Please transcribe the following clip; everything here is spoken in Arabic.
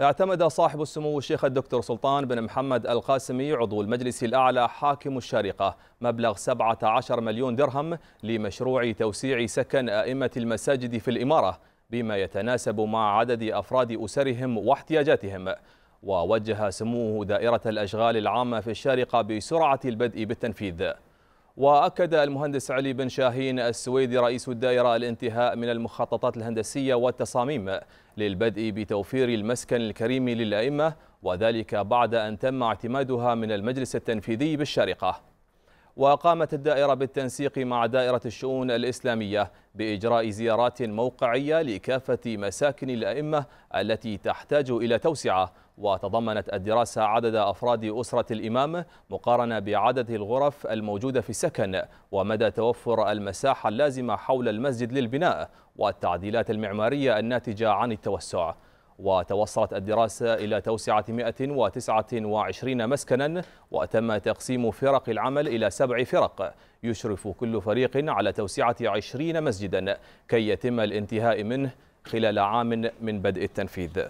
اعتمد صاحب السمو الشيخ الدكتور سلطان بن محمد القاسمي عضو المجلس الأعلى حاكم الشارقة مبلغ 17 مليون درهم لمشروع توسيع سكن أئمة المساجد في الإمارة بما يتناسب مع عدد أفراد أسرهم واحتياجاتهم ووجه سموه دائرة الأشغال العامة في الشارقة بسرعة البدء بالتنفيذ وأكد المهندس علي بن شاهين السويدي رئيس الدائرة الانتهاء من المخططات الهندسية والتصاميم للبدء بتوفير المسكن الكريم للأئمة وذلك بعد أن تم اعتمادها من المجلس التنفيذي بالشارقة وقامت الدائرة بالتنسيق مع دائرة الشؤون الإسلامية بإجراء زيارات موقعية لكافة مساكن الأئمة التي تحتاج إلى توسعة وتضمنت الدراسة عدد أفراد أسرة الإمام مقارنة بعدد الغرف الموجودة في السكن ومدى توفر المساحة اللازمة حول المسجد للبناء والتعديلات المعمارية الناتجة عن التوسع وتوصلت الدراسة إلى توسعة 129 مسكنا وتم تقسيم فرق العمل إلى سبع فرق يشرف كل فريق على توسعة 20 مسجدا كي يتم الانتهاء منه خلال عام من بدء التنفيذ